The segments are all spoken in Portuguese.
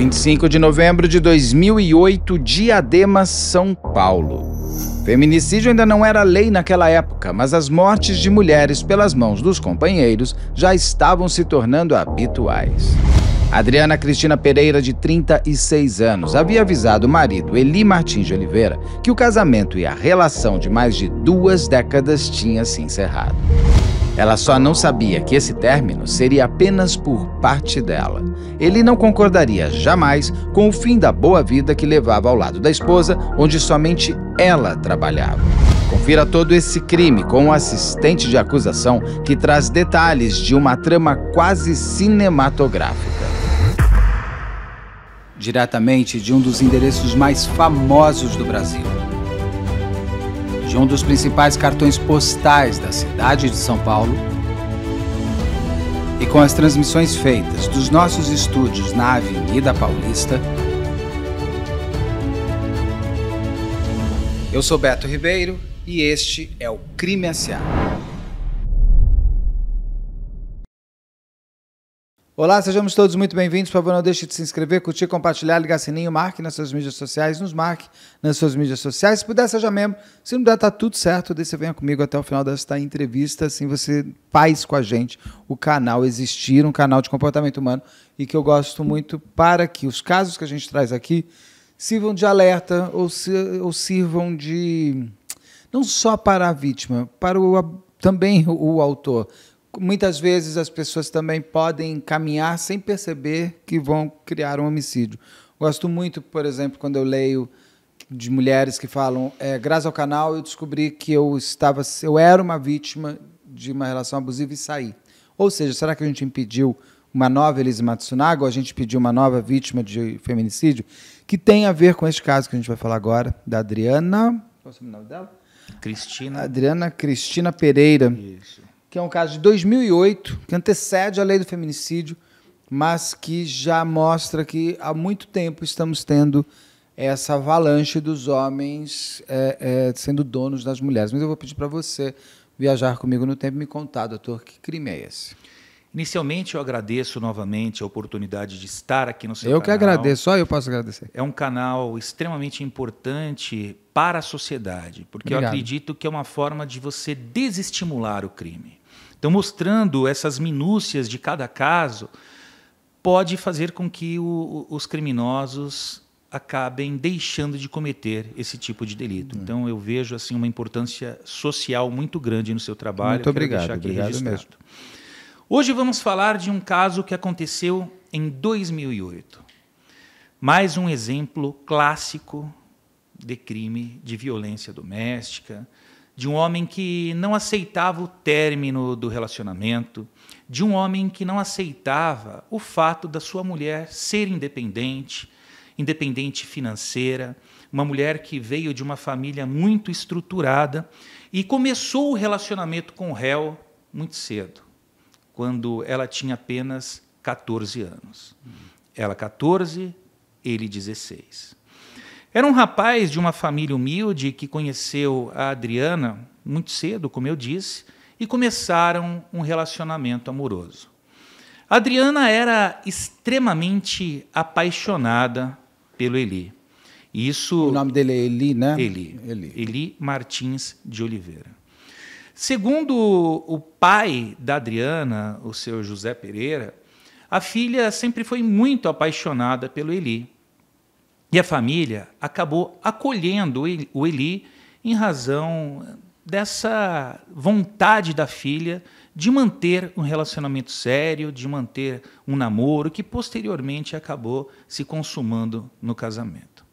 25 de novembro de 2008, Diadema, São Paulo. Feminicídio ainda não era lei naquela época, mas as mortes de mulheres pelas mãos dos companheiros já estavam se tornando habituais. Adriana Cristina Pereira, de 36 anos, havia avisado o marido, Eli Martins de Oliveira, que o casamento e a relação de mais de duas décadas tinha se encerrado. Ela só não sabia que esse término seria apenas por parte dela. Ele não concordaria jamais com o fim da boa vida que levava ao lado da esposa, onde somente ela trabalhava. Confira todo esse crime com o um assistente de acusação que traz detalhes de uma trama quase cinematográfica. Diretamente de um dos endereços mais famosos do Brasil de um dos principais cartões postais da cidade de São Paulo, e com as transmissões feitas dos nossos estúdios na Avenida Paulista. Eu sou Beto Ribeiro e este é o Crime S.A. Olá, sejamos todos muito bem-vindos. Por favor, não deixe de se inscrever, curtir, compartilhar, ligar sininho, marque nas suas mídias sociais, nos marque nas suas mídias sociais. Se puder, seja membro. Se não der, tá tudo certo. Deixa venha comigo até o final desta entrevista. Assim você paz com a gente o canal existir, um canal de comportamento humano, e que eu gosto muito para que os casos que a gente traz aqui sirvam de alerta ou, se, ou sirvam de. não só para a vítima, para o, também o autor Muitas vezes as pessoas também podem caminhar sem perceber que vão criar um homicídio. Gosto muito, por exemplo, quando eu leio de mulheres que falam, é, graças ao canal eu descobri que eu estava, eu era uma vítima de uma relação abusiva e saí. Ou seja, será que a gente impediu uma nova Elise Matsunaga ou a gente pediu uma nova vítima de feminicídio que tem a ver com este caso que a gente vai falar agora da Adriana, qual é o nome dela? Cristina. Adriana Cristina Pereira. Isso que é um caso de 2008, que antecede a lei do feminicídio, mas que já mostra que há muito tempo estamos tendo essa avalanche dos homens é, é, sendo donos das mulheres. Mas eu vou pedir para você viajar comigo no tempo e me contar, doutor, que crime é esse? Inicialmente, eu agradeço novamente a oportunidade de estar aqui no seu eu canal. Eu que agradeço, só eu posso agradecer. É um canal extremamente importante para a sociedade, porque Obrigado. eu acredito que é uma forma de você desestimular o crime. Então, mostrando essas minúcias de cada caso pode fazer com que o, os criminosos acabem deixando de cometer esse tipo de delito. Hum. Então eu vejo assim uma importância social muito grande no seu trabalho. Muito obrigado, obrigado mesmo. Hoje vamos falar de um caso que aconteceu em 2008. Mais um exemplo clássico de crime de violência doméstica, de um homem que não aceitava o término do relacionamento, de um homem que não aceitava o fato da sua mulher ser independente, independente financeira, uma mulher que veio de uma família muito estruturada e começou o relacionamento com o réu muito cedo, quando ela tinha apenas 14 anos. Ela 14, ele 16. Era um rapaz de uma família humilde que conheceu a Adriana muito cedo, como eu disse, e começaram um relacionamento amoroso. A Adriana era extremamente apaixonada pelo Eli. Isso O nome dele é Eli, né? Eli. Eli, Eli Martins de Oliveira. Segundo o pai da Adriana, o seu José Pereira, a filha sempre foi muito apaixonada pelo Eli. E a família acabou acolhendo o Eli em razão dessa vontade da filha de manter um relacionamento sério, de manter um namoro que posteriormente acabou se consumando no casamento.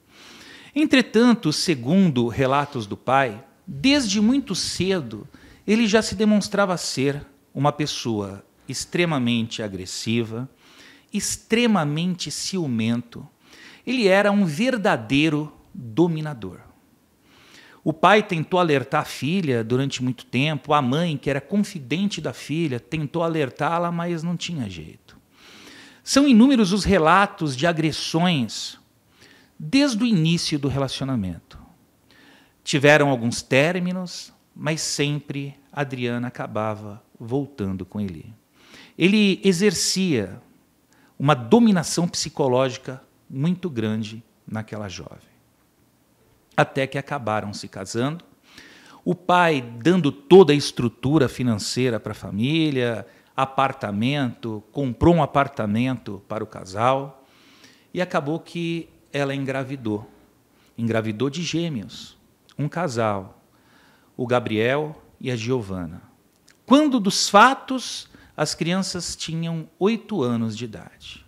Entretanto, segundo relatos do pai, desde muito cedo ele já se demonstrava ser uma pessoa extremamente agressiva, extremamente ciumento, ele era um verdadeiro dominador. O pai tentou alertar a filha durante muito tempo, a mãe, que era confidente da filha, tentou alertá-la, mas não tinha jeito. São inúmeros os relatos de agressões desde o início do relacionamento. Tiveram alguns términos, mas sempre Adriana acabava voltando com ele. Ele exercia uma dominação psicológica muito grande naquela jovem. Até que acabaram se casando, o pai dando toda a estrutura financeira para a família, apartamento, comprou um apartamento para o casal, e acabou que ela engravidou. Engravidou de gêmeos, um casal, o Gabriel e a Giovana. Quando dos fatos, as crianças tinham oito anos de idade.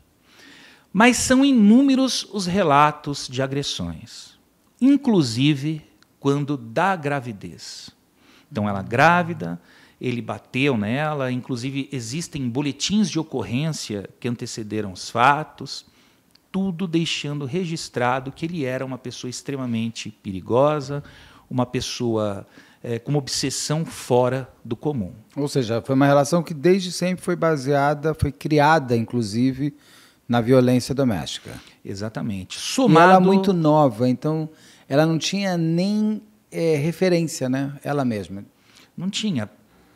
Mas são inúmeros os relatos de agressões, inclusive quando dá gravidez. Então, ela grávida, ele bateu nela, inclusive existem boletins de ocorrência que antecederam os fatos, tudo deixando registrado que ele era uma pessoa extremamente perigosa, uma pessoa é, com uma obsessão fora do comum. Ou seja, foi uma relação que desde sempre foi baseada, foi criada, inclusive, na violência doméstica. Exatamente. Somado... E ela era é muito nova, então ela não tinha nem é, referência, né? Ela mesma. Não tinha.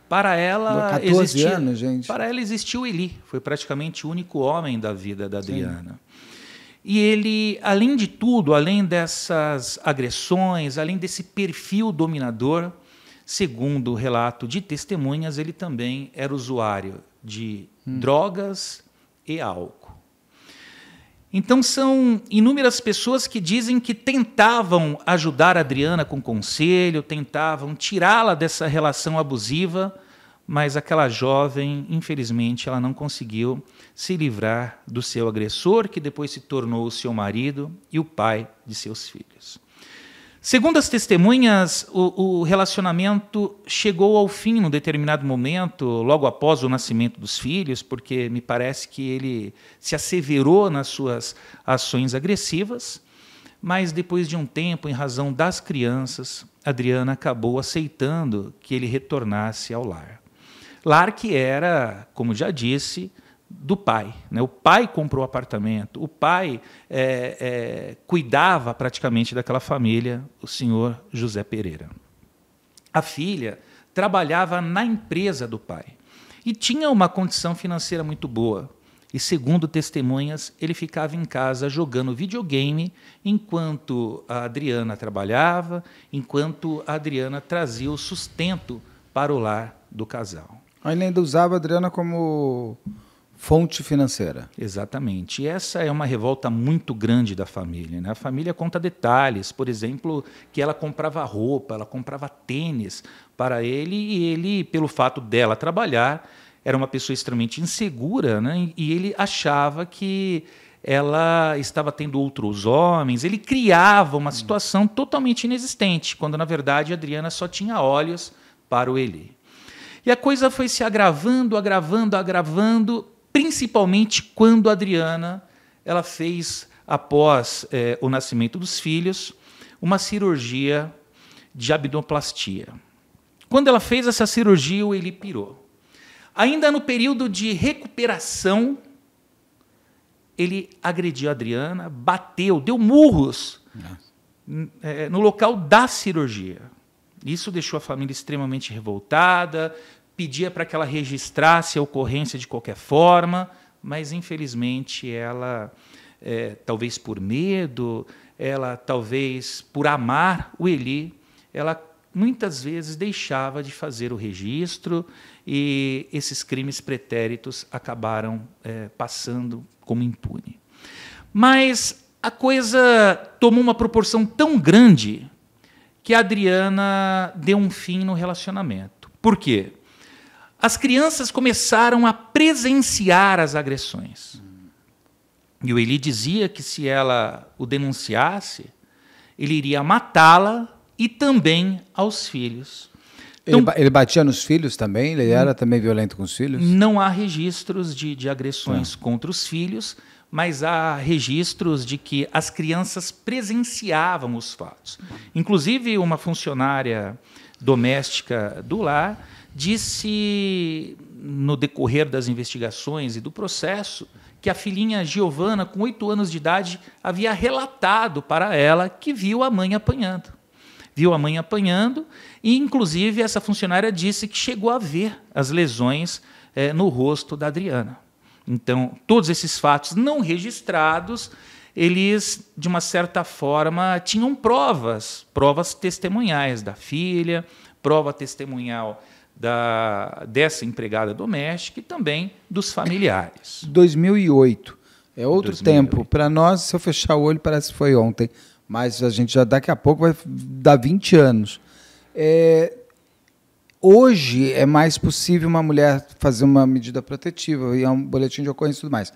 Para ela 14 existia, anos, gente. Para ela existiu Eli, foi praticamente o único homem da vida da Adriana. Sim. E ele, além de tudo, além dessas agressões, além desse perfil dominador, segundo o relato de testemunhas, ele também era usuário de hum. drogas e álcool. Então são inúmeras pessoas que dizem que tentavam ajudar a Adriana com conselho, tentavam tirá-la dessa relação abusiva, mas aquela jovem, infelizmente, ela não conseguiu se livrar do seu agressor, que depois se tornou o seu marido e o pai de seus filhos. Segundo as testemunhas, o, o, relacionamento chegou ao fim num determinado momento, logo após o nascimento dos filhos, porque me parece que ele se asseverou nas suas ações agressivas, mas depois de um tempo, em razão das crianças, Adriana acabou aceitando que ele retornasse ao lar. Lar que era, como já disse, do pai. Né? O pai comprou o apartamento, o pai é, é, cuidava praticamente daquela família, o senhor José Pereira. A filha trabalhava na empresa do pai e tinha uma condição financeira muito boa. E segundo testemunhas, ele ficava em casa jogando videogame enquanto a Adriana trabalhava, enquanto a Adriana trazia o sustento para o lar do casal. Ele ainda usava a Adriana como Fonte financeira. Exatamente. E essa é uma revolta muito grande da família. Né? A família conta detalhes, por exemplo, que ela comprava roupa, ela comprava tênis para ele, e ele, pelo fato dela trabalhar, era uma pessoa extremamente insegura, né? e ele achava que ela estava tendo outros homens, ele criava uma hum. situação totalmente inexistente, quando na verdade Adriana só tinha olhos para o Eli. E a coisa foi se agravando, agravando, agravando, principalmente quando Adriana ela fez, após é, o nascimento dos filhos, uma cirurgia de abdominoplastia. Quando ela fez essa cirurgia, o Eli pirou. Ainda no período de recuperação, ele agrediu a Adriana, bateu, deu murros é, no local da cirurgia. Isso deixou a família extremamente revoltada, pedia para que ela registrasse a ocorrência de qualquer forma, mas infelizmente ela, é, talvez por medo, ela talvez por amar o Eli, ela muitas vezes deixava de fazer o registro e esses crimes pretéritos acabaram é, passando como impune. Mas a coisa tomou uma proporção tão grande que a Adriana deu um fim no relacionamento. Por quê? as crianças começaram a presenciar as agressões. E o Eli dizia que se ela o denunciasse, ele iria matá-la e também aos filhos. Então, ele, ele, batia nos filhos também? Ele hum. era também violento com os filhos? Não há registros de, de agressões é. contra os filhos, mas há registros de que as crianças presenciavam os fatos. Inclusive, uma funcionária doméstica do lar Disse no decorrer das investigações e do processo que a filhinha Giovana, com oito anos de idade, havia relatado para ela que viu a mãe apanhando. Viu a mãe apanhando e, inclusive, essa funcionária disse que chegou a ver as lesões é, no rosto da Adriana. Então, todos esses fatos não registrados eles, de uma certa forma, tinham provas, provas testemunhais da filha, prova testemunhal da, dessa empregada doméstica e também dos familiares. 2008. É outro 2008. tempo. Para nós, se eu fechar o olho, parece que foi ontem. Mas a gente já daqui a pouco vai dar 20 anos. É, hoje é mais possível uma mulher fazer uma medida protetiva e é um boletim de ocorrência e tudo mais.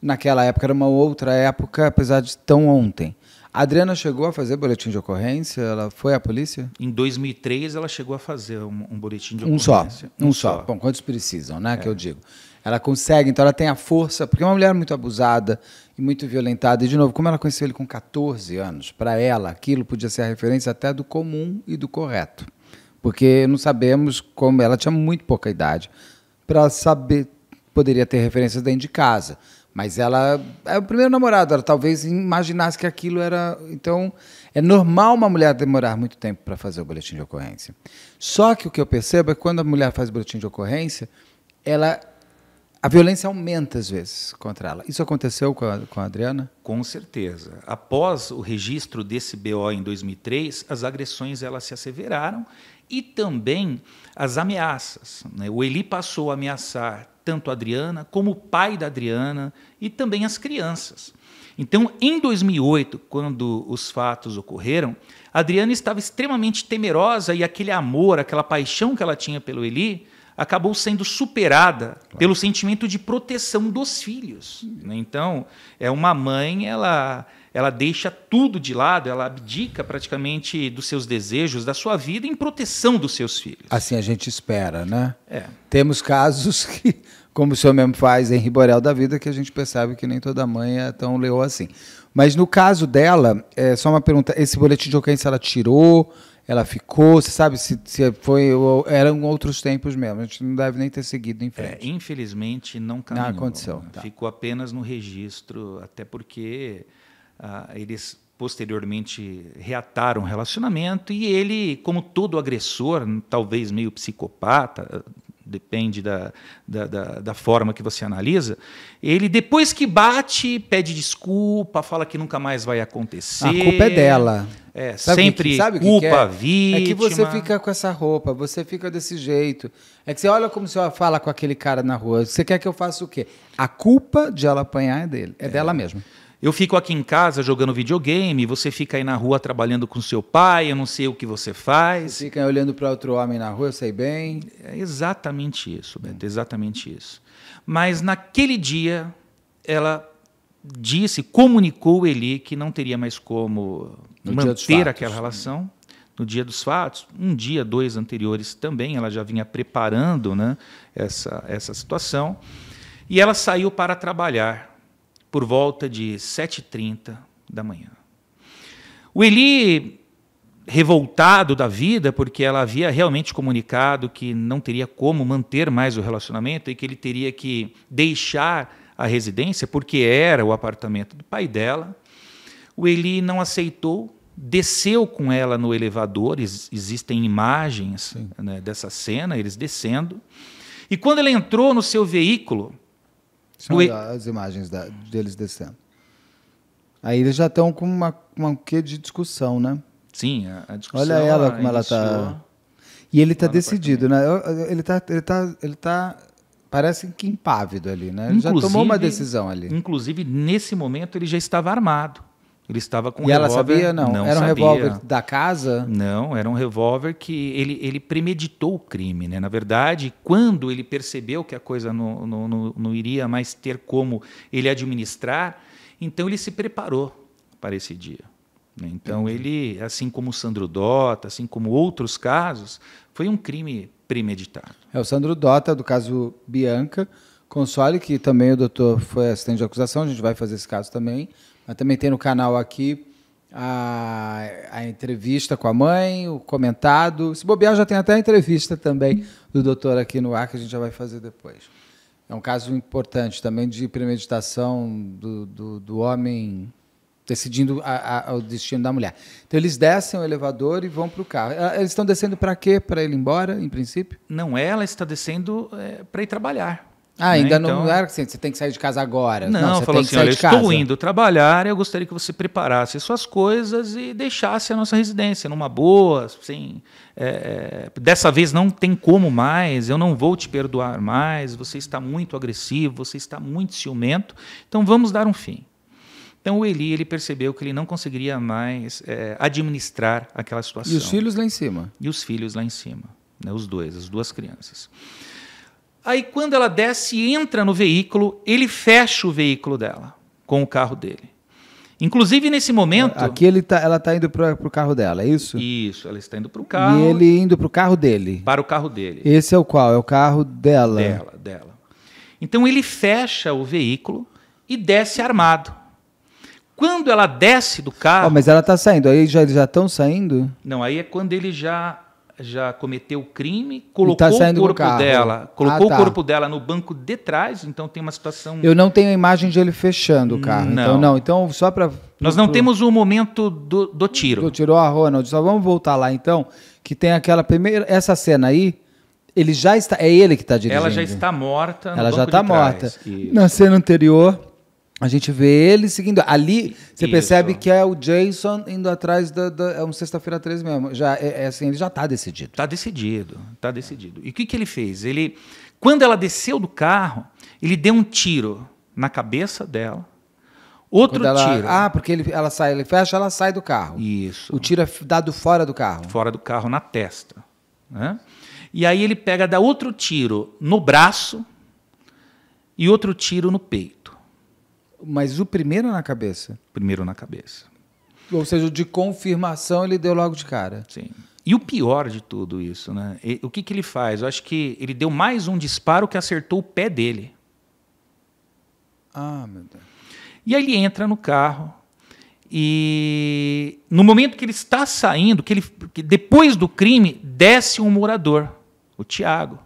Naquela época era uma outra época, apesar de tão ontem. A Adriana chegou a fazer boletim de ocorrência? Ela foi à polícia? Em 2003 ela chegou a fazer um, um boletim de ocorrência. Um só, um, um só. só. Bom, quantos precisam, né, é. que eu digo. Ela consegue, então ela tem a força, porque é uma mulher muito abusada e muito violentada. E, de novo, como ela conheceu ele com 14 anos, para ela aquilo podia ser a referência até do comum e do correto. Porque não sabemos como. Ela tinha muito pouca idade para saber, poderia ter referências dentro de casa. Mas ela é o primeiro namorado, ela talvez imaginasse que aquilo era. Então, é normal uma mulher demorar muito tempo para fazer o boletim de ocorrência. Só que o que eu percebo é que quando a mulher faz o boletim de ocorrência, ela a violência aumenta às vezes contra ela. Isso aconteceu com a, com a Adriana? Com certeza. Após o registro desse BO em 2003, as agressões elas se asseveraram e também as ameaças. Né? O Eli passou a ameaçar tanto a Adriana como o pai da Adriana e também as crianças. Então, em 2008, quando os fatos ocorreram, Adriana estava extremamente temerosa e aquele amor, aquela paixão que ela tinha pelo Eli, acabou sendo superada claro. pelo sentimento de proteção dos filhos. Né? Então, é uma mãe, ela ela deixa tudo de lado, ela abdica praticamente dos seus desejos, da sua vida, em proteção dos seus filhos. Assim a gente espera, né? É. Temos casos que, como o senhor mesmo faz em Riborel da Vida, que a gente percebe que nem toda mãe é tão leô assim. Mas no caso dela, é só uma pergunta: esse boletim de ocorrência ela tirou? ela ficou, você sabe se, se foi eram outros tempos mesmo. A gente não deve nem ter seguido em é, frente. É, infelizmente não caminhou. aconteceu. Tá. Ficou apenas no registro, até porque ah, eles posteriormente reataram o relacionamento e ele, como todo agressor, talvez meio psicopata, depende da, da, da, da, forma que você analisa. Ele, depois que bate, pede desculpa, fala que nunca mais vai acontecer. A culpa é dela. É, sabe sempre que, sabe culpa, que é? vítima. É que você fica com essa roupa, você fica desse jeito. É que você olha como você fala com aquele cara na rua. Você quer que eu faça o quê? A culpa de ela apanhar é dele, é, é. dela mesma. Eu fico aqui em casa jogando videogame, você fica aí na rua trabalhando com seu pai, eu não sei o que você faz. Você fica olhando para outro homem na rua, eu sei bem. É exatamente isso, Beto, exatamente isso. Mas naquele dia, ela disse, comunicou ele que não teria mais como no manter aquela relação. No dia dos fatos, um dia, dois anteriores também, ela já vinha preparando né, essa, essa situação. E ela saiu para trabalhar por volta de 7h30 da manhã. O Eli, revoltado da vida, porque ela havia realmente comunicado que não teria como manter mais o relacionamento e que ele teria que deixar a residência, porque era o apartamento do pai dela. O Eli não aceitou, desceu com ela no elevador. Ex existem imagens né, dessa cena, eles descendo. E quando ele entrou no seu veículo. São e... as imagens da, deles descendo. Aí eles já estão com uma, uma quê de discussão, né? Sim, a, a discussão. Olha ela como ela está. E ele está decidido, né? Ele está ele tá, ele tá, tá Parece que impávido ali, né? Ele inclusive, já tomou uma decisão ali. Inclusive, nesse momento, ele já estava armado. Ele estava com um revólver. E ela sabia? Não. não era um revólver da casa? Não, era um revólver que ele, ele premeditou o crime. Né? Na verdade, quando ele percebeu que a coisa não, não, não, não iria mais ter como ele administrar, então ele se preparou para esse dia. Né? Então Entendi. ele, assim como o Sandro Dota, assim como outros casos, foi um crime premeditado. É o Sandro Dota, do caso Bianca Console, que também o doutor foi assistente de acusação, a gente vai fazer esse caso também. Mas também tem no canal aqui a, a entrevista com a mãe, o comentado. Se bobear, já tem até a entrevista também do doutor aqui no ar, que a gente já vai fazer depois. É um caso importante também de premeditação do, do, do homem decidindo a, a, o destino da mulher. Então eles descem o elevador e vão para o carro. Ah, eles estão descendo para quê? Para ele ir embora, em princípio? Não, ela está descendo é, para ir trabalhar. Ah, né? ainda então... não era assim, você tem que sair de casa agora. Não, não você falou assim, olha, eu estou indo trabalhar, eu gostaria que você preparasse suas coisas e deixasse a nossa residência numa boa, assim, é, é, dessa vez não tem como mais, eu não vou te perdoar mais, você está muito agressivo, você está muito ciumento, então vamos dar um fim. Então o Eli ele percebeu que ele não conseguiria mais é, administrar aquela situação. E os filhos lá em cima. E os filhos lá em cima, né, os dois, as duas crianças. Aí quando ela desce e entra no veículo, ele fecha o veículo dela com o carro dele. Inclusive nesse momento. Aqui ele tá, ela está indo para o carro dela, é isso? Isso, ela está indo para o carro. E ele indo para o carro dele. Para o carro dele. Esse é o qual? É o carro dela. Dela, dela. Então ele fecha o veículo e desce armado. Quando ela desce do carro. Oh, mas ela está saindo, aí já, eles já estão saindo? Não, aí é quando ele já já cometeu o crime, tá colocou tá o corpo dela, colocou ah, tá. o corpo dela no banco de trás, então tem uma situação. Eu não tenho a imagem de ele fechando o carro. Então não. Então, não, então só para. Nós não pro... temos o um momento do, do tiro. Do tiro, a Ronald, só vamos voltar lá então, que tem aquela primeira. Essa cena aí, ele já está. É ele que está dirigindo. Ela já está morta. Ela já está morta. Isso. Na cena anterior a gente vê ele seguindo. Ali, você Isso. percebe que é o Jason indo atrás da. da é um sexta-feira 13 mesmo. Já, é, é, assim, ele já está decidido. Está decidido, está decidido. E o que, que ele fez? Ele, quando ela desceu do carro, ele deu um tiro na cabeça dela. Outro ela, tiro. Ah, porque ele, ela sai, ele fecha, ela sai do carro. Isso. O tiro é dado fora do carro. Fora do carro, na testa. Né? E aí ele pega, dá outro tiro no braço e outro tiro no peito. Mas o primeiro na cabeça. Primeiro na cabeça. Ou seja, o de confirmação ele deu logo de cara. Sim. E o pior de tudo isso, né? O que, que ele faz? Eu acho que ele deu mais um disparo que acertou o pé dele. Ah, meu Deus. E aí ele entra no carro. E no momento que ele está saindo, que ele, que depois do crime, desce um morador, o Tiago.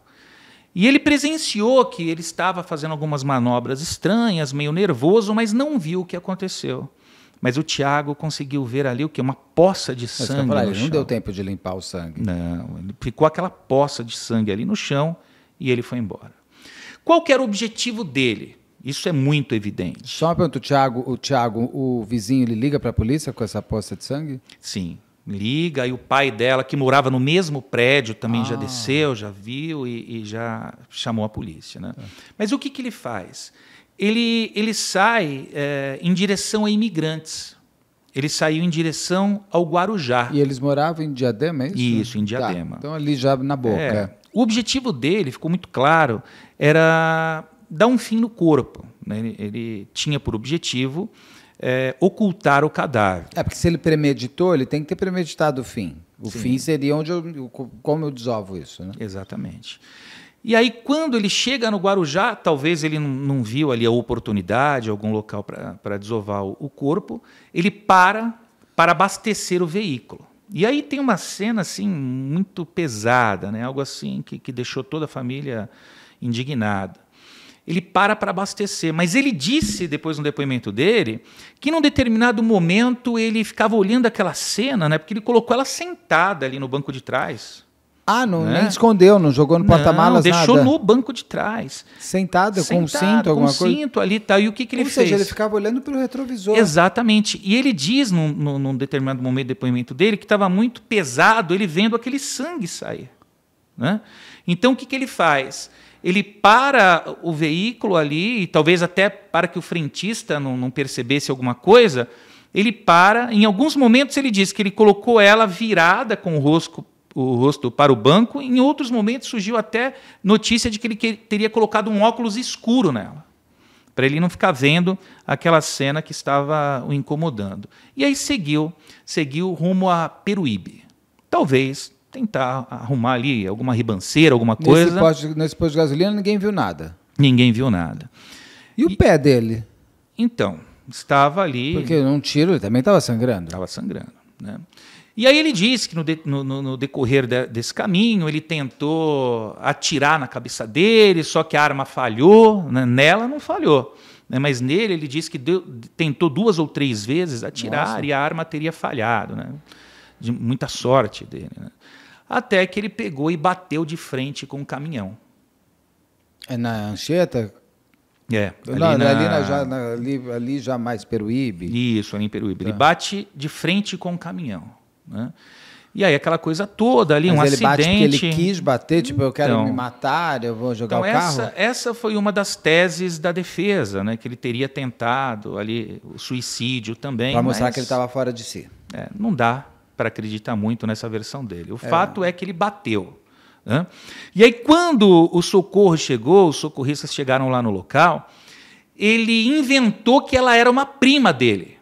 E ele presenciou que ele estava fazendo algumas manobras estranhas, meio nervoso, mas não viu o que aconteceu. Mas o Tiago conseguiu ver ali o que? Uma poça de sangue. Falar, no chão. Não deu tempo de limpar o sangue. Não, ele ficou aquela poça de sangue ali no chão e ele foi embora. Qual que era o objetivo dele? Isso é muito evidente. Só uma pergunta, o Tiago, o, o vizinho, ele liga para a polícia com essa poça de sangue? Sim liga e o pai dela, que morava no mesmo prédio, também ah. já desceu, já viu e, e, já chamou a polícia. Né? É. Mas o que, que ele faz? Ele, ele sai é, em direção a imigrantes. Ele saiu em direção ao Guarujá. E eles moravam em Diadema, é isso? Isso, em Diadema. Tá. Então ali já na boca. É. O objetivo dele, ficou muito claro, era dar um fim no corpo. Né? Ele, ele tinha por objetivo é, ocultar o cadáver. É, porque se ele premeditou, ele tem que ter premeditado o fim. O Sim. fim seria onde eu, como eu desovo isso. Né? Exatamente. E aí, quando ele chega no Guarujá, talvez ele não, viu ali a oportunidade, algum local para desovar o, o, corpo, ele para para abastecer o veículo. E aí tem uma cena assim muito pesada, né? algo assim que, que deixou toda a família indignada ele para para abastecer. Mas ele disse, depois no depoimento dele, que num determinado momento ele ficava olhando aquela cena, né? Porque ele colocou ela sentada ali no banco de trás. Ah, não, né? nem escondeu, não jogou no porta-malas nada. deixou no banco de trás. sentada, com um cinto, alguma com coisa? Com cinto ali e tá, tal. E o que, que ele Ou fez? Ou seja, ele ficava olhando pelo retrovisor. Exatamente. E ele diz, num, num determinado momento do depoimento dele, que estava muito pesado ele vendo aquele sangue sair. Né? Então, o que, que ele faz? ele para o veículo ali, e talvez até para que o frentista não, não percebesse alguma coisa, ele para. Em alguns momentos ele diz que ele colocou ela virada com o rosto, o rosto para o banco, em outros momentos surgiu até notícia de que ele teria colocado um óculos escuro nela para ele não ficar vendo aquela cena que estava o incomodando. E aí seguiu, seguiu rumo a Peruíbe. Talvez tentar arrumar ali alguma ribanceira, alguma coisa. Nesse posto, de, nesse posto de gasolina ninguém viu nada. Ninguém viu nada. E, e o pé dele? Então, estava ali. Porque um tiro ele também estava sangrando. Estava sangrando. Né? E aí ele disse que no, de, no, no decorrer de, desse caminho ele tentou atirar na cabeça dele, só que a arma falhou, né? nela não falhou. Né? Mas nele ele disse que deu, tentou duas ou três vezes atirar Nossa. e a arma teria falhado. Né? De muita sorte dele. Né? até que ele pegou e bateu de frente com o caminhão. É na Anchieta? É. Ali, Não, na... Ali, na, já, na, ali, ali já mais Peruíbe. Isso, ali em Peruíbe. Tá. Ele bate de frente com o caminhão. Né? E aí aquela coisa toda ali, Mas um ele acidente. Bate porque ele quis bater, tipo, eu quero então, me matar, eu vou jogar então o carro. Essa, essa foi uma das teses da defesa, né? Que ele teria tentado ali o suicídio também. Para mostrar mas, que ele estava fora de si. É, não dá, para acreditar muito nessa versão dele. O é. fato é que ele bateu. Né? E aí, quando o socorro chegou, os socorristas chegaram lá no local, ele inventou que ela era uma prima dele.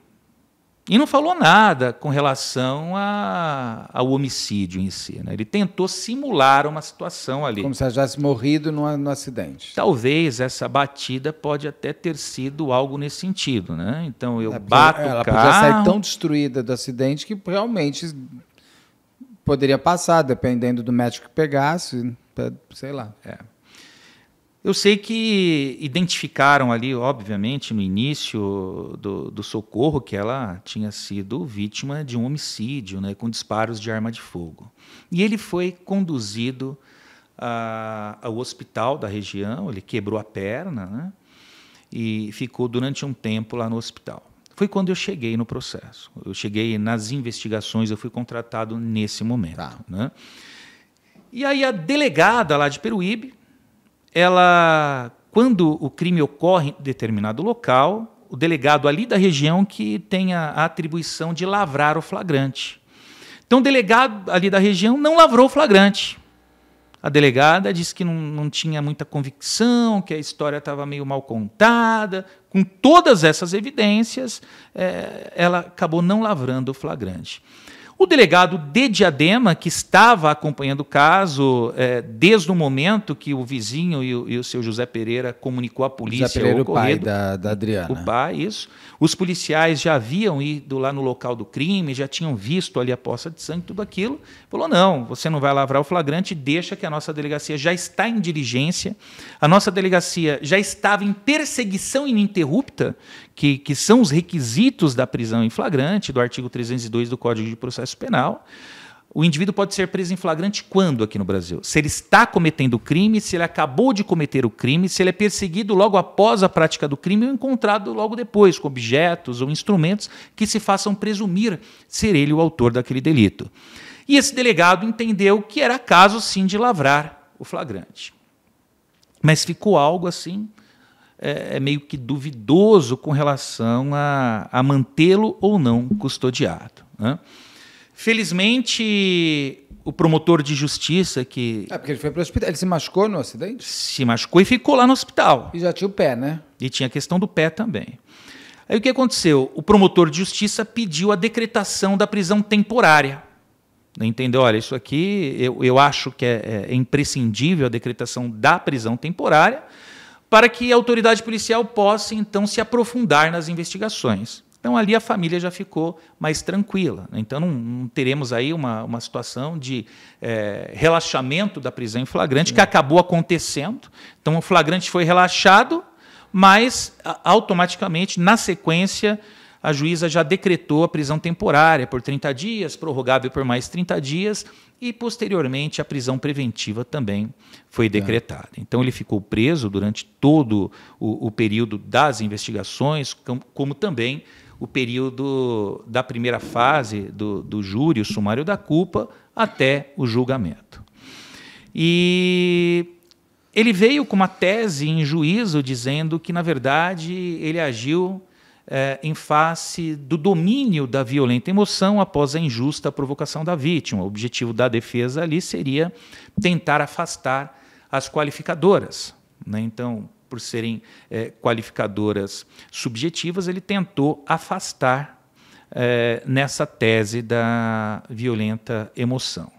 E não falou nada com relação a, ao homicídio em si. Né? Ele tentou simular uma situação ali. Como se tivesse morrido no, no, acidente. Talvez essa batida pode até ter sido algo nesse sentido. Né? Então eu é, ela bato podia, ela o carro... podia sair tão destruída do acidente que realmente poderia passar, dependendo do médico que pegasse, sei lá. É. Eu sei que identificaram ali, obviamente, no início do, do, socorro, que ela tinha sido vítima de um homicídio, né, com disparos de arma de fogo. E ele foi conduzido a, ao hospital da região, ele quebrou a perna né, e ficou durante um tempo lá no hospital. Foi quando eu cheguei no processo. Eu cheguei nas investigações, eu fui contratado nesse momento. Tá. Né? E aí a delegada lá de Peruíbe, ela, quando o crime ocorre em determinado local, o delegado ali da região que tem a, a atribuição de lavrar o flagrante. Então, o delegado ali da região não lavrou o flagrante. A delegada disse que não, não tinha muita convicção, que a história estava meio mal contada. Com todas essas evidências, é, ela acabou não lavrando o flagrante. O delegado de Diadema, que estava acompanhando o caso é, desde o momento que o vizinho e o, e o seu José Pereira comunicou à polícia José Pereira, o ocorrido, o pai da, da, Adriana. O pai, isso. Os policiais já haviam ido lá no local do crime, já tinham visto ali a poça de sangue, tudo aquilo. Falou, não, você não vai lavrar o flagrante, deixa que a nossa delegacia já está em diligência. A nossa delegacia já estava em perseguição ininterrupta, que, que são os requisitos da prisão em flagrante, do artigo 302 do Código de Processo processo penal, o indivíduo pode ser preso em flagrante quando aqui no Brasil? Se ele está cometendo crime, se ele acabou de cometer o crime, se ele é perseguido logo após a prática do crime ou encontrado logo depois, com objetos ou instrumentos que se façam presumir ser ele o autor daquele delito. E esse delegado entendeu que era caso sim de lavrar o flagrante. Mas ficou algo assim é, é meio que duvidoso com relação a, a mantê-lo ou não custodiado. Né? Felizmente, o promotor de justiça que. Ah, porque ele foi para o hospital. Ele se machucou no acidente? Se machucou e ficou lá no hospital. E já tinha o pé, né? E tinha a questão do pé também. Aí o que aconteceu? O promotor de justiça pediu a decretação da prisão temporária. Entendeu? Olha, isso aqui eu, eu acho que é, é, é imprescindível a decretação da prisão temporária para que a autoridade policial possa, então, se aprofundar nas investigações. Então ali a família já ficou mais tranquila. Né? Então não, não teremos aí uma, uma situação de é, relaxamento da prisão em flagrante, Sim. que acabou acontecendo. Então o flagrante foi relaxado, mas automaticamente, na sequência, a juíza já decretou a prisão temporária por 30 dias, prorrogável por mais 30 dias, e posteriormente a prisão preventiva também foi tá. decretada. Então ele ficou preso durante todo o, o período das investigações, como, como também o período da primeira fase do, do júri, o sumário da culpa, até o julgamento. E ele veio com uma tese em juízo dizendo que, na verdade, ele agiu é, em face do domínio da violenta emoção após a injusta provocação da vítima. O objetivo da defesa ali seria tentar afastar as qualificadoras. Né? Então, por serem é, qualificadoras subjetivas, ele tentou afastar é, nessa tese da violenta emoção.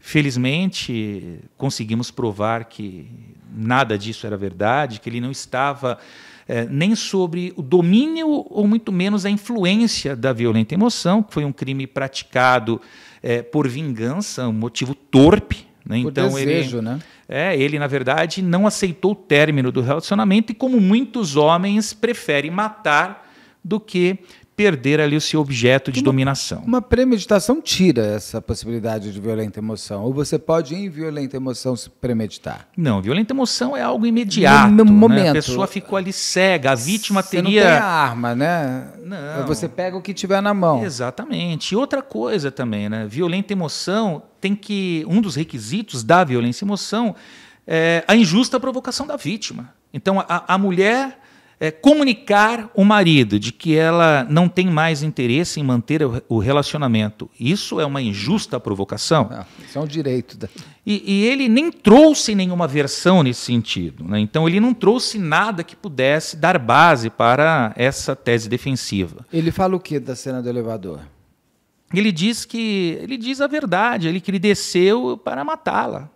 Felizmente, conseguimos provar que nada disso era verdade, que ele não estava é, nem sobre o domínio ou muito menos a influência da violenta emoção, que foi um crime praticado é, por vingança, um motivo torpe. Né? Por então desejo, ele, né? É, ele, na verdade, não aceitou o término do relacionamento e, como muitos homens, prefere matar do que perder ali o seu objeto de uma, dominação. Uma premeditação tira essa possibilidade de violenta emoção. Ou você pode, em violenta emoção, se premeditar? Não, violenta emoção é algo imediato. No, no né? momento. A pessoa ficou ali cega, a vítima você teria. Não tem a arma, né? Não. Você pega o que tiver na mão. Exatamente. E outra coisa também, né? Violenta emoção tem que. Um dos requisitos da violência emoção é a injusta provocação da vítima. Então, a, a mulher é, comunicar o marido de que ela não tem mais interesse em manter o relacionamento. Isso é uma injusta provocação. Ah, isso é um direito. Da... E, e, ele nem trouxe nenhuma versão nesse sentido. Né? Então, ele não trouxe nada que pudesse dar base para essa tese defensiva. Ele fala o que da cena do elevador? Ele diz que ele diz a verdade, ele que ele desceu para matá-la.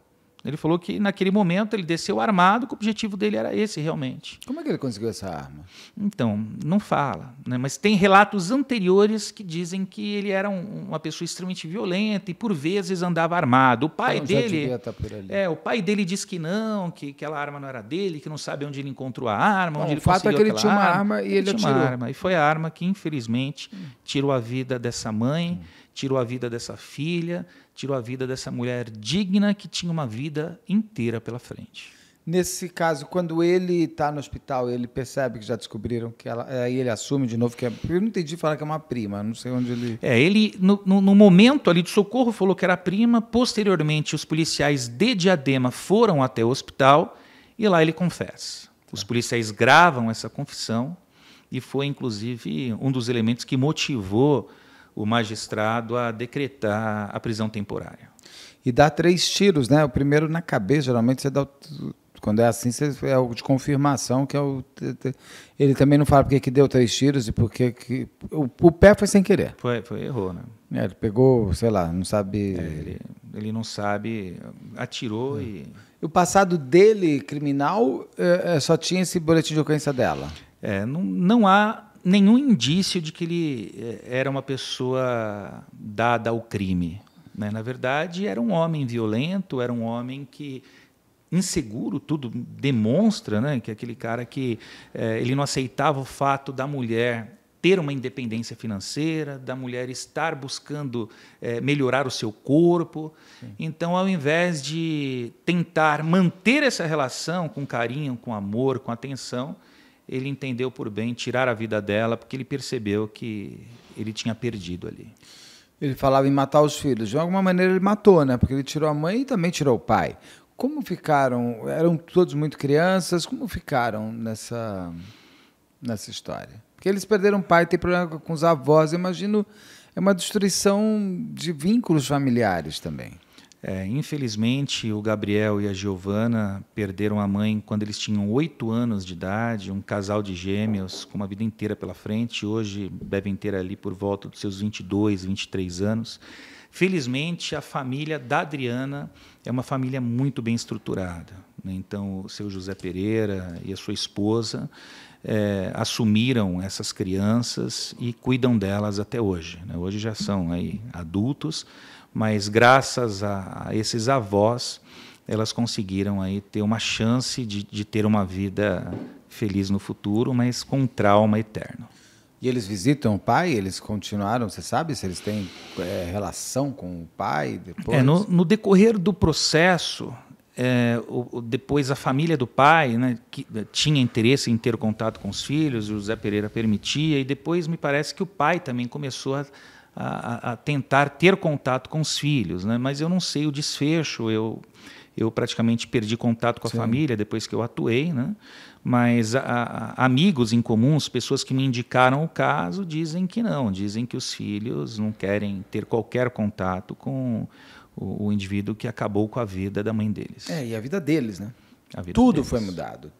Ele falou que naquele momento ele desceu armado, que o objetivo dele era esse realmente. Como é que ele conseguiu essa arma? Então, não fala, né? mas tem relatos anteriores que dizem que ele era um, uma pessoa extremamente violenta e por vezes andava armado. O pai então, dele, tá é, o pai dele diz que não, que aquela arma não era dele, que não sabe onde ele encontrou a arma, Bom, onde ele conseguiu O fato é que ele tinha uma arma, arma e ele, ele atirou. Arma, e foi a arma que infelizmente tirou a vida dessa mãe. Hum tirou a vida dessa filha, tirou a vida dessa mulher digna que tinha uma vida inteira pela frente. Nesse caso, quando ele está no hospital, ele percebe que já descobriram que ela. Aí ele assume de novo que é. Eu não entendi falar que é uma prima, não sei onde ele. É, ele, no, no, no momento ali de socorro, falou que era prima. Posteriormente, os policiais de Diadema foram até o hospital e lá ele confessa. Os policiais gravam essa confissão e foi, inclusive, um dos elementos que motivou o magistrado a decretar a prisão temporária. E dá três tiros, né? O primeiro na cabeça, geralmente você dá. O, quando é assim, você, é algo de confirmação, que é o. Ele também não fala porque que deu três tiros e porque que. O, o pé foi sem querer. Foi, foi errou, né? É, ele pegou, sei lá, não sabe. É, ele, ele não sabe, atirou é. e. O passado dele, criminal, é, é, só tinha esse boletim de ocorrência dela. É, não, não há nenhum indício de que ele eh, era uma pessoa dada ao crime. Né? Na verdade, era um homem violento, era um homem que inseguro, tudo demonstra né? que é aquele cara que eh, ele não aceitava o fato da mulher ter uma independência financeira, da mulher estar buscando eh, melhorar o seu corpo. Sim. Então, ao invés de tentar manter essa relação com carinho, com amor, com atenção, ele entendeu por bem tirar a vida dela, porque ele percebeu que ele tinha perdido ali. Ele falava em matar os filhos. De alguma maneira ele matou, né? Porque ele tirou a mãe e também tirou o pai. Como ficaram? Eram todos muito crianças. Como ficaram nessa nessa história? Porque eles perderam o pai, tem problema com os avós. Eu imagino é uma destruição de vínculos familiares também. É, infelizmente, o Gabriel e a Giovana perderam a mãe quando eles tinham oito anos de idade, um casal de gêmeos com uma vida inteira pela frente. Hoje devem ter ali por volta dos seus 22, 23 anos. Felizmente, a família da Adriana é uma família muito bem estruturada. Né? Então, o seu José Pereira e a sua esposa é, assumiram essas crianças e cuidam delas até hoje. Né? Hoje já são aí adultos mas graças a, a esses avós, elas conseguiram aí ter uma chance de, de ter uma vida feliz no futuro, mas com trauma eterno. E eles visitam o pai? Eles continuaram? Você sabe se eles têm é, relação com o pai depois? É, no, no decorrer do processo, é, o, depois a família do pai né, que, é, tinha interesse em ter contato com os filhos, o José Pereira permitia, e depois me parece que o pai também começou a a, a, tentar ter contato com os filhos, né? mas eu não sei o desfecho. Eu, eu praticamente perdi contato com a Sim. família depois que eu atuei, né? mas a, a, amigos em comuns, pessoas que me indicaram o caso, dizem que não, dizem que os filhos não querem ter qualquer contato com o, o indivíduo que acabou com a vida da mãe deles. É, e a vida deles, né? Vida Tudo deles. foi mudado.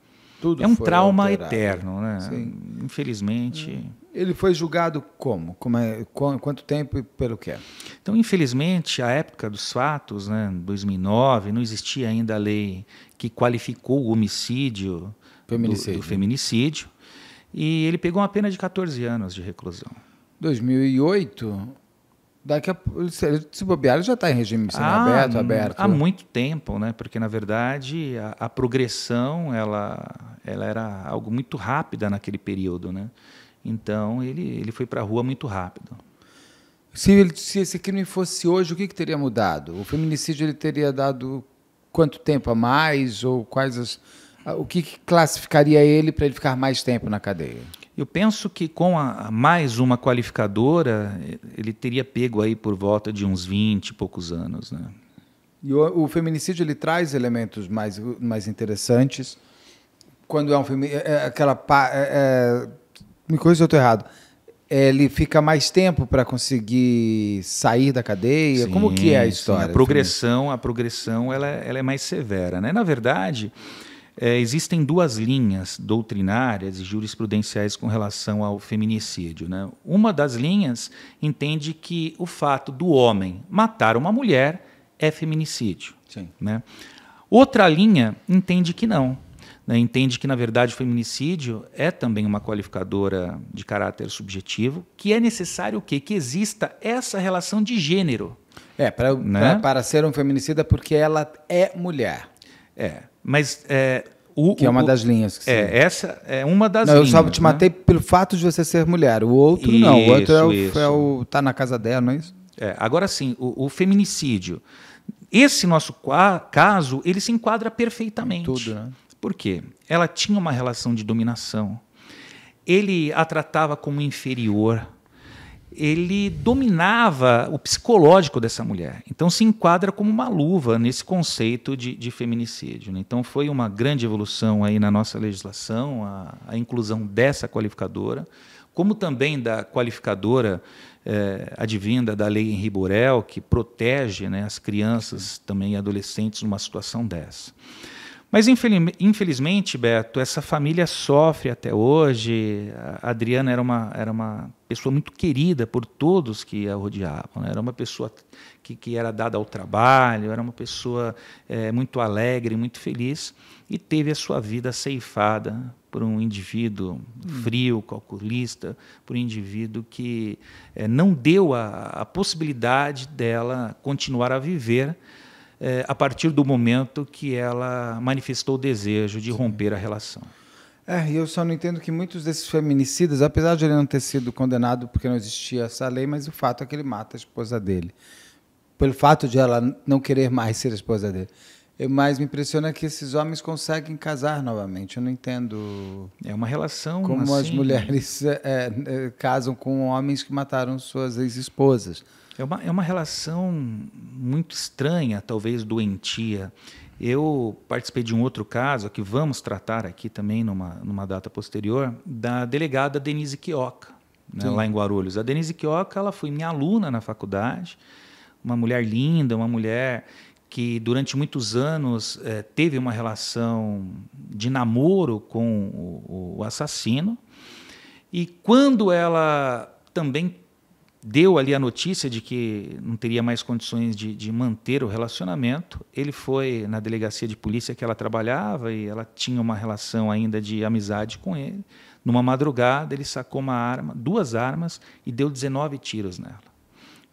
Tudo é um trauma alterado. eterno, né? Sim. Infelizmente. Hum. Ele foi julgado como? como é, quanto tempo e pelo quê? Então, infelizmente, a época dos fatos, né, 2009, não existia ainda a lei que qualificou o homicídio feminicídio. Do, do feminicídio. E ele pegou uma pena de 14 anos de reclusão. 2008, Daqui a, se bobear, ele já está em regime semi-aberto, ah, aberto. Há muito tempo, né? Porque, na verdade, a, a, progressão ela, ela era algo muito rápida naquele período, né? Então, ele, ele foi para a rua muito rápido. Se, ele, se esse crime fosse hoje, o que, que teria mudado? O feminicídio ele teria dado quanto tempo a mais? Ou quais as, o que, que classificaria ele para ele ficar mais tempo na cadeia? Eu penso que com a, mais uma qualificadora, ele teria pego aí por volta de uns 20 e poucos anos. Né? E o, o feminicídio ele traz elementos mais, mais interessantes. Quando é um filme é, é, aquela. É, é, me corrija se eu estou errado. Ele fica mais tempo para conseguir sair da cadeia. Sim, Como que é a história? Sim, a progressão, a progressão ela, é, ela é mais severa, né? Na verdade, é, existem duas linhas doutrinárias e jurisprudenciais com relação ao feminicídio. Né? Uma das linhas entende que o fato do homem matar uma mulher é feminicídio. Sim. Né? Outra linha entende que não. Né? Entende que, na verdade, o feminicídio é também uma qualificadora de caráter subjetivo, que é necessário o quê? Que exista essa relação de gênero. É, pra, né? pra para ser um feminicida, é porque ela é mulher. É, mas é, o, que é uma das linhas. é, sim. essa é uma das não, linhas. Eu só te matei né? pelo fato de você ser mulher. O outro isso, não. O outro é o, é o, tá na casa dela, não é isso? É, agora sim, o, o feminicídio. Esse nosso caso, ele se enquadra perfeitamente. Tudo, né? Por quê? Ela tinha uma relação de dominação. Ele a tratava como inferior ele dominava o psicológico dessa mulher. Então se enquadra como uma luva nesse conceito de, de feminicídio. Né? Então foi uma grande evolução aí na nossa legislação, a, a inclusão dessa qualificadora, como também da qualificadora é, advinda da lei Henri Borel, que protege né, as crianças também e adolescentes numa situação dessa. Mas infelizmente, Beto, essa família sofre até hoje. A Adriana era uma, era uma pessoa muito querida por todos que a rodeavam. Né? Era uma pessoa que, que era dada ao trabalho, era uma pessoa é, muito alegre, muito feliz, e teve a sua vida ceifada por um indivíduo hum. frio, calculista, por um indivíduo que é, não deu a, a possibilidade dela continuar a viver é, a partir do momento que ela manifestou o desejo de romper a relação. É, e eu só não entendo que muitos desses feminicidas, apesar de ele não ter sido condenado porque não existia essa lei, mas o fato é que ele mata a esposa dele. Pelo fato de ela não querer mais ser a esposa dele. Mas me impressiona que esses homens conseguem casar novamente. Eu não entendo. É uma relação. Como assim... as né? mulheres é, é, casam com homens que mataram suas ex-esposas. É uma, é uma relação muito estranha, talvez doentia. Eu participei de um outro caso, que vamos tratar aqui também numa, numa data posterior, da delegada Denise Quioca, né, lá em Guarulhos. A Denise Quioca ela foi minha aluna na faculdade, uma mulher linda, uma mulher que durante muitos anos eh, teve uma relação de namoro com o, o, assassino. E quando ela também deu ali a notícia de que não teria mais condições de, de manter o relacionamento, ele foi na delegacia de polícia que ela trabalhava e ela tinha uma relação ainda de amizade com ele. Numa madrugada, ele sacou uma arma, duas armas, e deu 19 tiros nela.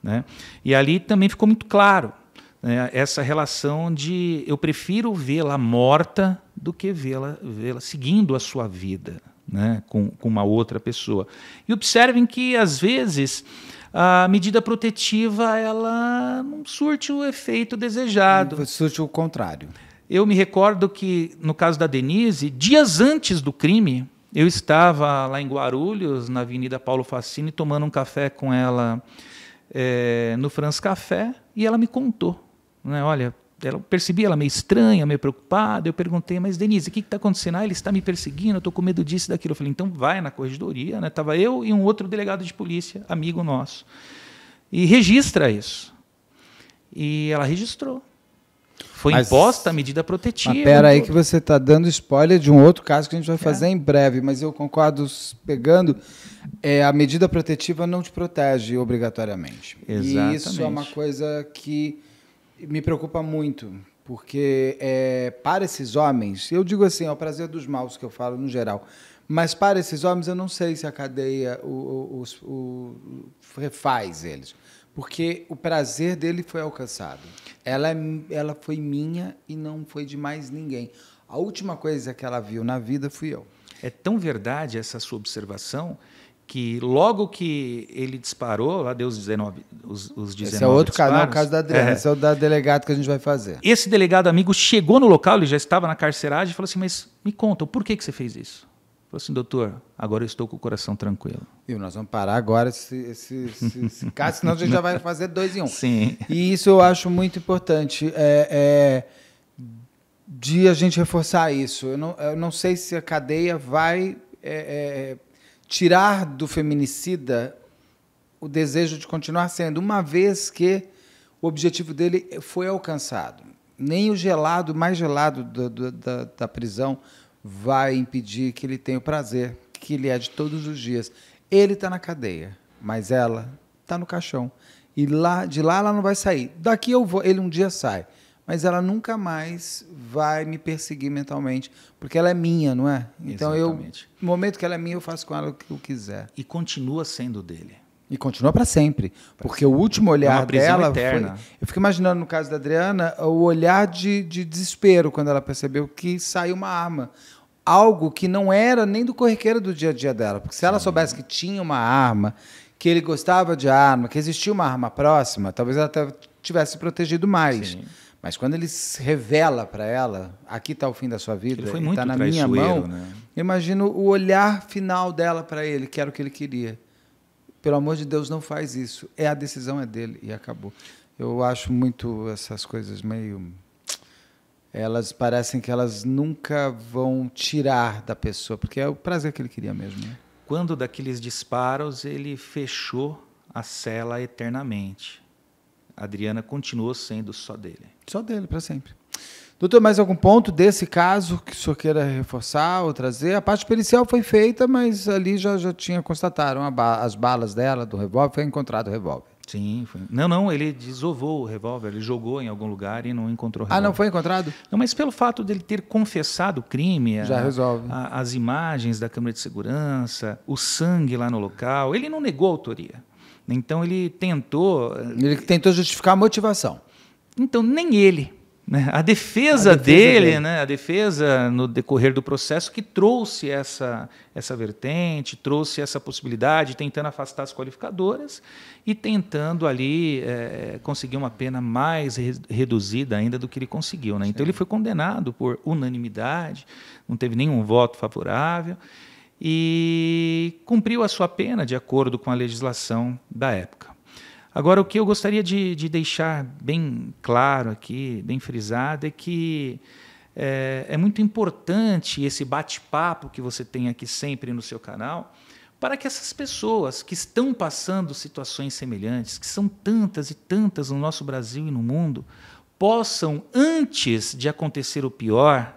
Né? E ali também ficou muito claro né, essa relação de eu prefiro vê-la morta do que vê-la vê seguindo a sua vida né, com, com uma outra pessoa. E observem que, às vezes, a medida protetiva ela não surte o efeito desejado. Surte o contrário. Eu me recordo que, no caso da Denise, dias antes do crime, eu estava lá em Guarulhos, na Avenida Paulo Facini, tomando um café com ela é, no Franz Café, e ela me contou né? Olha, ela percebi ela meio estranha, meio preocupada. Eu perguntei, mas Denise, o que está acontecendo? Ah, ele está me perseguindo, eu estou com medo disso e daquilo. Eu falei, então vai na corregedoria. Né? Tava eu e um outro delegado de polícia, amigo nosso. E registra isso. E ela registrou. Foi mas, imposta a medida protetiva. Espera aí que você está dando spoiler de um outro caso que a gente vai é. fazer é. em breve, mas eu concordo pegando. É, a medida protetiva não te protege obrigatoriamente. Exatamente. E isso é uma coisa que me preocupa muito, porque é, para esses homens, eu digo assim, é o prazer dos maus que eu falo no geral, mas para esses homens eu não sei se a cadeia o, o, o, refaz eles, porque o prazer dele foi alcançado. Ela, ela foi minha e não foi de mais ninguém. A última coisa que ela viu na vida fui eu. É tão verdade essa sua observação que logo que ele disparou, lá deu os 19, os, os 19 Esse é outro é disparos. caso, não, o caso da Adriana, é. esse é o da delegado que a gente vai fazer. Esse delegado amigo chegou no local, ele já estava na carceragem, e falou assim, mas me conta, por que, que você fez isso? Falou assim, doutor, agora eu estou com o coração tranquilo. E nós vamos parar agora esse, esse, esse, esse caso, senão a gente já vai fazer dois em um. Sim. E isso eu acho muito importante, é, é, de a gente reforçar isso. Eu não, eu não sei se a cadeia vai... É, é tirar do feminicida o desejo de continuar sendo, uma vez que o objetivo dele foi alcançado. Nem o gelado, mais gelado da, da prisão vai impedir que ele tenha o prazer que ele é de todos os dias. Ele está na cadeia, mas ela está no caixão. E lá, de lá ela não vai sair. Daqui eu vou, ele um dia sai mas ela nunca mais vai me perseguir mentalmente, porque ela é minha, não é? Então Exatamente. eu, no momento que ela é minha, eu faço com ela o que eu quiser. E continua sendo dele. E continua para sempre, porque sempre. o último é olhar é dela eterna. foi. Eu fico imaginando no caso da Adriana o olhar de, de desespero quando ela percebeu que saiu uma arma algo que não era nem do corriqueiro do dia a dia dela. Porque se ela soubesse que tinha uma arma, que ele gostava de arma, que existia uma arma próxima, talvez ela tivesse protegido mais. Sim. Mas quando ele se revela para ela, aqui está o fim da sua vida, está na minha mão, né? imagino o olhar final dela para ele, que era o que ele queria. Pelo amor de Deus, não faz isso. É a decisão é dele e acabou. Eu acho muito essas coisas meio elas parecem que elas nunca vão tirar da pessoa, porque é o prazer que ele queria mesmo. Né? Quando daqueles disparos ele fechou a cela eternamente. Adriana continuou sendo só dele. Só dele, para sempre. Doutor, mais algum ponto desse caso que o senhor queira reforçar ou trazer? A parte pericial foi feita, mas ali já, já tinha constataram ba as balas dela, do revólver, foi encontrado o revólver. Sim, foi. Não, não, ele desovou o revólver, ele jogou em algum lugar e não encontrou revólver. Ah, não foi encontrado? Não, mas pelo fato dele ter confessado o crime, já a, resolve. A, as imagens da câmera de segurança, o sangue lá no local, ele não negou a autoria. Então ele tentou. Ele tentou justificar a motivação. Então nem ele. Né? A, defesa a defesa, dele, dele. Né? a defesa no decorrer do processo que trouxe essa, essa vertente, trouxe essa possibilidade, tentando afastar as qualificadoras e tentando ali é, conseguir uma pena mais re reduzida ainda do que ele conseguiu. Né? Então ele foi condenado por unanimidade, não teve nenhum voto favorável e cumpriu a sua pena de acordo com a legislação da época. Agora, o que eu gostaria de, de deixar bem claro aqui, bem frisado, é que é, é muito importante esse bate-papo que você tem aqui sempre no seu canal, para que essas pessoas que estão passando situações semelhantes, que são tantas e tantas no nosso Brasil e no mundo, possam, antes de acontecer o pior,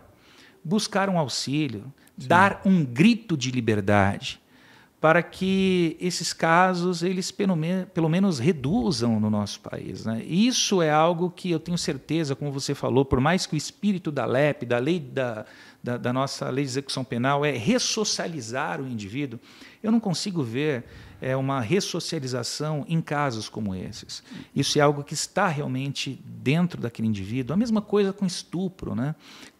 buscar um auxílio, dar um grito de liberdade para que esses casos eles pelo, me pelo menos reduzam no nosso país. Né? Isso é algo que eu tenho certeza, como você falou, por mais que o espírito da LEP, da lei da, da, da nossa lei de execução penal, é ressocializar o indivíduo, eu não consigo ver é, uma ressocialização em casos como esses. Isso é algo que está realmente dentro daquele indivíduo. A mesma coisa com estupro. Né?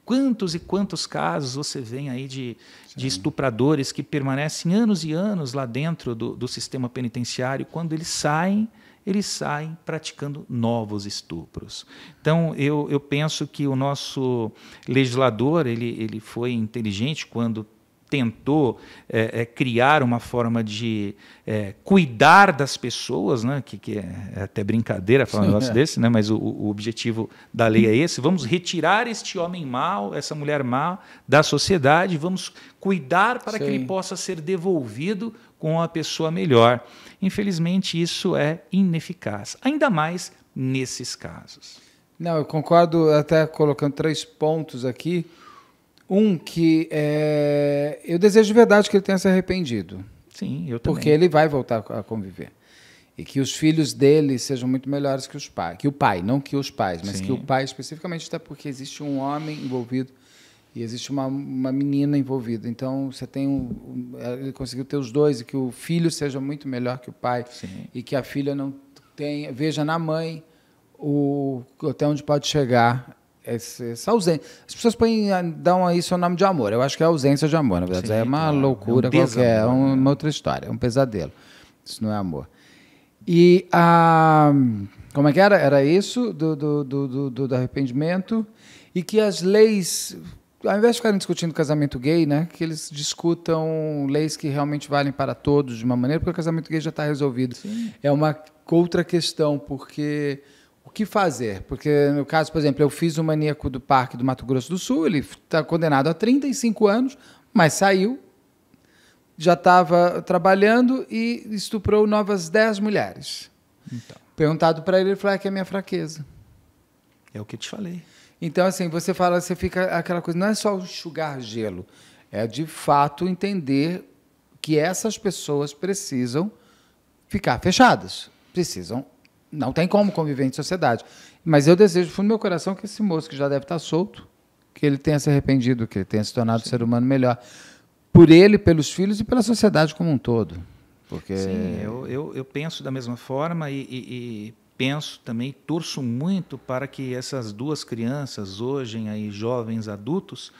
Quantos e quantos casos você vê aí de, de estupradores que permanecem anos e anos lá dentro do, do sistema penitenciário, quando eles saem, eles saem praticando novos estupros. Então, eu, eu penso que o nosso legislador ele, ele foi inteligente quando tentou é, é, criar uma forma de é, cuidar das pessoas, né? que, que é, é até brincadeira falar Sim, um negócio é. desse, né? mas o, o, objetivo da lei é esse: vamos retirar este homem mau, essa mulher má da sociedade, vamos cuidar para Sim. que ele possa ser devolvido com uma pessoa melhor. Infelizmente, isso é ineficaz, ainda mais nesses casos. Não, eu concordo, até colocando três pontos aqui. Um que é, eu desejo de verdade que ele tenha se arrependido. Sim, eu também. Porque ele vai voltar a conviver. E que os filhos dele sejam muito melhores que os pais. Que o pai, não que os pais, mas Sim. que o pai especificamente, até porque existe um homem envolvido e existe uma, uma menina envolvida. Então, você tem um, ele conseguiu ter os dois, e que o filho seja muito melhor que o pai, Sim. e que a filha não tenha, veja na mãe o, até onde pode chegar esse, é é essa ausência. As pessoas põem, ah, dão aí seu o nome de amor. Eu acho que é ausência de amor, na verdade. É Sim, é uma loucura é um qualquer, é né? uma outra história, é um pesadelo. Isso não é amor. E a. Ah, como é que era? Era isso do, do, do, do, do arrependimento. E que as leis ao invés de ficarem discutindo casamento gay, né, que eles discutam leis que realmente valem para todos de uma maneira, porque o casamento gay já está resolvido. Sim. É uma outra questão, porque o que fazer? Porque, no caso, por exemplo, eu fiz o maníaco do Parque do Mato Grosso do Sul, ele está condenado a 35 anos, mas saiu, já estava trabalhando e estuprou novas 10 mulheres. Então. Perguntado para ele, ele falou: é que é minha fraqueza. É o que eu te falei. Então, assim, você fala, você fica aquela coisa, não é só enxugar gelo, é de fato entender que essas pessoas precisam ficar fechadas, precisam não tem como conviver em sociedade. Mas eu desejo, fundo do meu coração, que esse moço que já deve estar solto, que ele tenha se arrependido, que ele tenha se tornado um ser humano melhor. Por ele, pelos filhos e pela sociedade como um todo. Porque... Sim, eu, eu, eu penso da mesma forma e, e, e penso também, torço muito para que essas duas crianças, hoje aí, jovens adultos,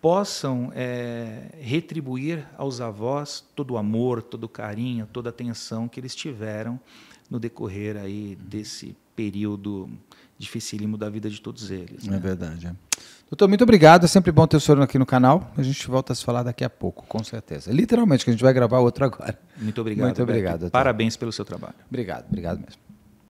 possam é, retribuir aos avós todo o amor, todo o carinho, toda a atenção que eles tiveram no decorrer aí desse período dificílimo da vida de todos eles. É né? É verdade. Doutor, muito obrigado. É sempre bom ter o senhor aqui no canal. A gente volta a se falar daqui a pouco, com certeza. Literalmente, que a gente vai gravar outro agora. Muito obrigado. Muito obrigado. Parabéns pelo seu trabalho. Obrigado, obrigado mesmo.